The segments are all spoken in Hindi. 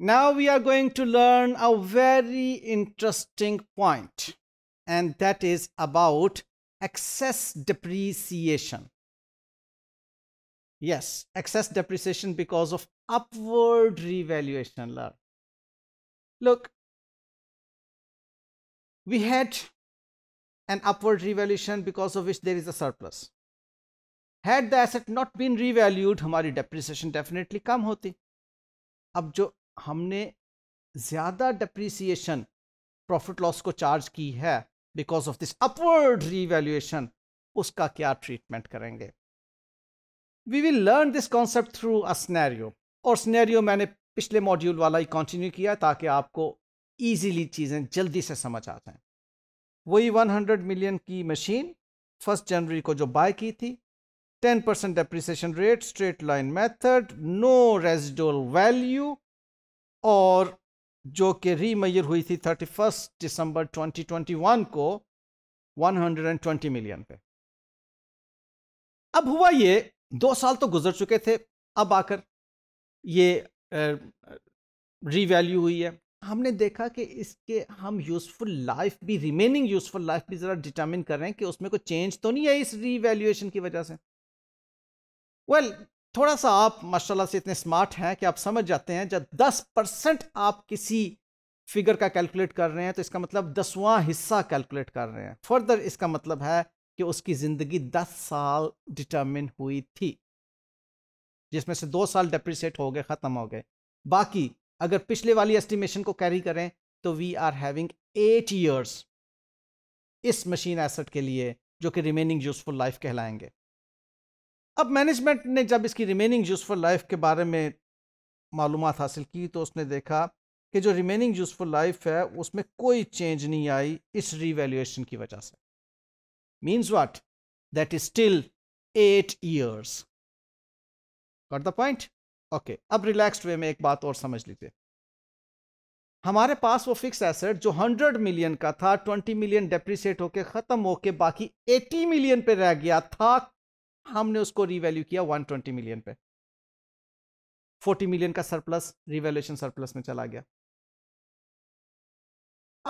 Now we are going to learn a very interesting point and that is about excess depreciation. Yes, excess depreciation because of upward revaluation. Look, we had an upward revaluation because of which there is a surplus. Had the asset not been revalued, हमारी depreciation definitely come होती. अब जो हमने ज़्यादा डिप्रिसिएशन प्रॉफिट लॉस को चार्ज की है because of this upward revaluation उसका क्या ट्रीटमेंट करेंगे we will learn this concept through a scenario और स्नैरियो मैंने पिछले मॉड्यूल वाला ही कंटिन्यू किया ताकि आपको ईजिली चीज़ें जल्दी से समझ आ हैं वही 100 मिलियन की मशीन फर्स्ट जनवरी को जो बाय की थी 10% percent depreciation rate straight line method no residual value और जो कि रीमयर हुई थी 31 दिसंबर 2021 को 120 मिलियन पे अब हुआ ये दो साल तो गुजर चुके थे अब आकर ये रीवैल्यू हुई है हमने देखा कि इसके हम यूज़फुल लाइफ भी रिमेनिंग यूज़फुल लाइफ भी ज़रा डिटर्मिन कर रहे हैं कि उसमें कोई चेंज तो नहीं है इस रीवैल्यूएशन की वजह से वेल well, थोड़ा सा आप माशाल्लाह से इतने स्मार्ट हैं कि आप समझ जाते हैं जब दस परसेंट आप किसी फिगर का कैलकुलेट कर रहे हैं तो इसका मतलब दसवां हिस्सा कैलकुलेट कर रहे हैं फर्दर इसका मतलब है कि उसकी ज़िंदगी दस साल डिटर्मिन हुई थी जिसमें से दो साल डेप्रिसिएट हो गए ख़त्म हो गए बाकी अगर पिछले वाली एस्टिमेशन को कैरी करें तो we are having eight years इस मशीन एसेट के लिए जो कि रिमेनिंग यूज़फुल लाइफ कहलाएंगे अब मैनेजमेंट ने जब इसकी रिमेनिंग यूज़फुल लाइफ के बारे में मालूम हासिल की तो उसने देखा कि जो रिमेनिंग यूज़फुल लाइफ है उसमें कोई चेंज नहीं आई इस रीवैल्यूएशन की वजह से means what that is still eight years got the point okay अब रिलैक्स्ड वे में एक बात और समझ लीजिए हमारे पास वो फिक्स एसेट जो 100 मिलियन का था 20 मिलियन डेप्रिसिएट होके ख़त्म होके बाकी 80 मिलियन पे रह गया था हमने उसको रिवैल्यू किया 120 मिलियन पे 40 मिलियन का सरप्लस रिवैल्यूएशन सरप्लस में चला गया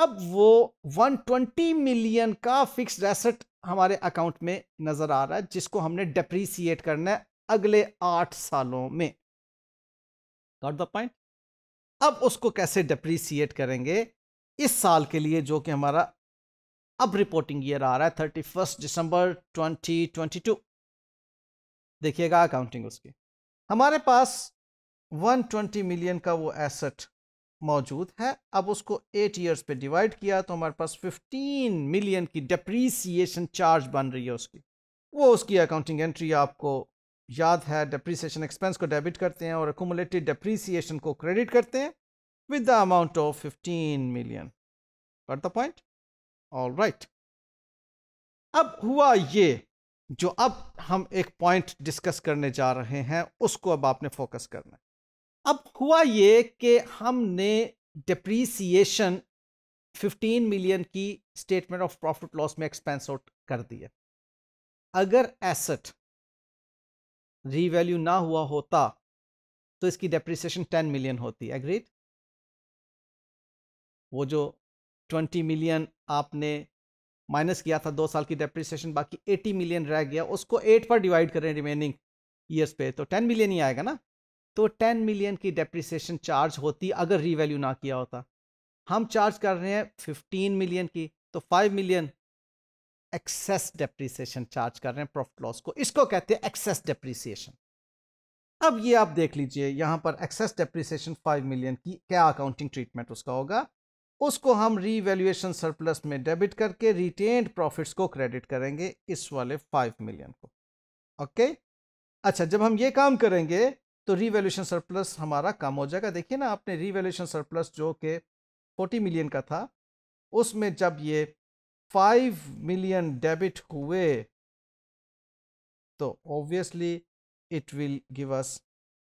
अब वो 120 मिलियन का फिक्स्ड एसेट हमारे अकाउंट में नजर आ रहा है जिसको हमने डेप्रीसिएट करना है अगले आठ सालों में गॉट द पॉइंट अब उसको कैसे डेप्रीसिएट करेंगे इस साल के लिए जो कि हमारा अब रिपोर्टिंग ईयर आ रहा है thirty first December twenty twenty two देखिएगा अकाउंटिंग उसकी हमारे पास 120 मिलियन का वो एसेट मौजूद है अब उसको एट इयर्स पे डिवाइड किया तो हमारे पास 15 मिलियन की डिप्रीसिएशन चार्ज बन रही है उसकी वो उसकी अकाउंटिंग एंट्री आपको याद है डिप्रीसीशन एक्सपेंस को डेबिट करते हैं और एकumuलेटेड डिप्रीसीशन को क्रेडिट करते हैं with the amount of 15 million पर द पॉइंट ऑल राइट अब हुआ ये जो अब हम एक पॉइंट डिस्कस करने जा रहे हैं उसको अब आपने फोकस करना है अब हुआ ये कि हमने डिप्रीसिएशन 15 मिलियन की स्टेटमेंट ऑफ प्रॉफिट लॉस में एक्सपेंस आउट कर दिया अगर एसेट रीवैल्यू ना हुआ होता तो इसकी डेप्रिसिएशन 10 मिलियन होती एग्रीड वो जो 20 मिलियन आपने माइनस किया था दो साल की डेप्रिसिएशन बाकी एटी मिलियन रह गया उसको एट पर डिवाइड करें रिमेनिंग ईयर्स पे तो टेन मिलियन ही आएगा ना तो टेन मिलियन की डेप्रिसिएशन चार्ज होती अगर रीवैल्यू ना किया होता हम चार्ज कर रहे हैं फिफ्टीन मिलियन की तो five million excess depreciation charge कर रहे हैं प्रॉफिट लॉस को इसको कहते हैं एक्सेस डेप्रिसिएशन अब ये आप देख लीजिए यहां पर एक्सेस डेप्रिसिएशन फाइव मिलियन की क्या अकाउंटिंग ट्रीटमेंट उसका होगा उसको हम रीवैल्यूएशन सरप्लस में डेबिट करके रिटेन्ड प्रॉफिट्स को क्रेडिट करेंगे इस वाले फाइव मिलियन को ओके अच्छा जब हम ये काम करेंगे तो रीवैल्यूएशन सरप्लस हमारा कम हो जाएगा देखिए ना आपने रीवैल्यूएशन सरप्लस जो के फोर्टी मिलियन का था उसमें जब ये फाइव मिलियन डेबिट हुए तो obviously it will give us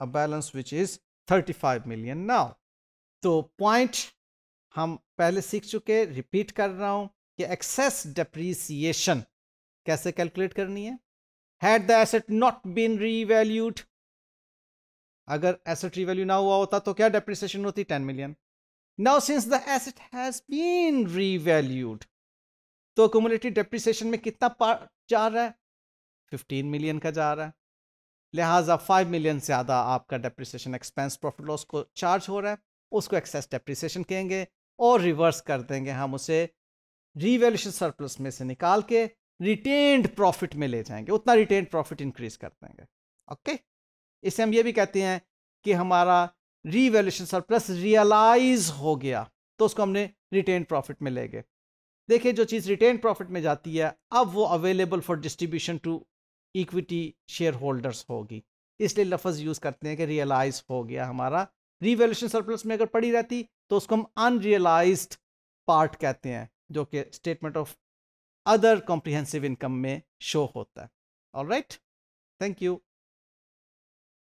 a balance which is thirty five million now तो पॉइंट हम पहले सीख चुके रिपीट कर रहा हूं कि एक्सेस डेप्रीसिएशन कैसे कैलकुलेट करनी है had the asset not been revalued अगर एसेट रीवैल्यू ना हुआ होता तो क्या डेप्रीसिएशन होती ten million now since the asset has been revalued तो कम्युनिटी डेप्रीसिएशन में कितना पार्ट जा रहा है फिफ्टीन मिलियन का जा रहा है लिहाजा फाइव मिलियन से ज़्यादा आपका डेप्रीसिएशन एक्सपेंस प्रॉफिट लॉस को चार्ज हो रहा है उसको एक्सेस डेप्रीसिएशन कहेंगे और रिवर्स कर देंगे हम उसे रिवेल्यूशन सरप्लस में से निकाल के रिटेन्ड प्रॉफिट में ले जाएंगे उतना रिटेन्ड प्रॉफिट इंक्रीज कर देंगे ओके इसे हम ये भी कहते हैं कि हमारा रिवेल्यूशन सरप्लस रियलाइज हो गया तो उसको हमने रिटेन प्रॉफिट में ले गए देखिए जो चीज़ रिटेन प्रॉफिट में जाती है अब वो available for distribution to equity share holders होगी इसलिए लफज यूज़ करते हैं कि रियलाइज हो गया हमारा रिवेल्यूशन सरप्लस में अगर पड़ी रहती तो उसको हम अनरियलाइज पार्ट कहते हैं जो कि statement of other comprehensive income में शो होता है ऑल राइट थैंक यू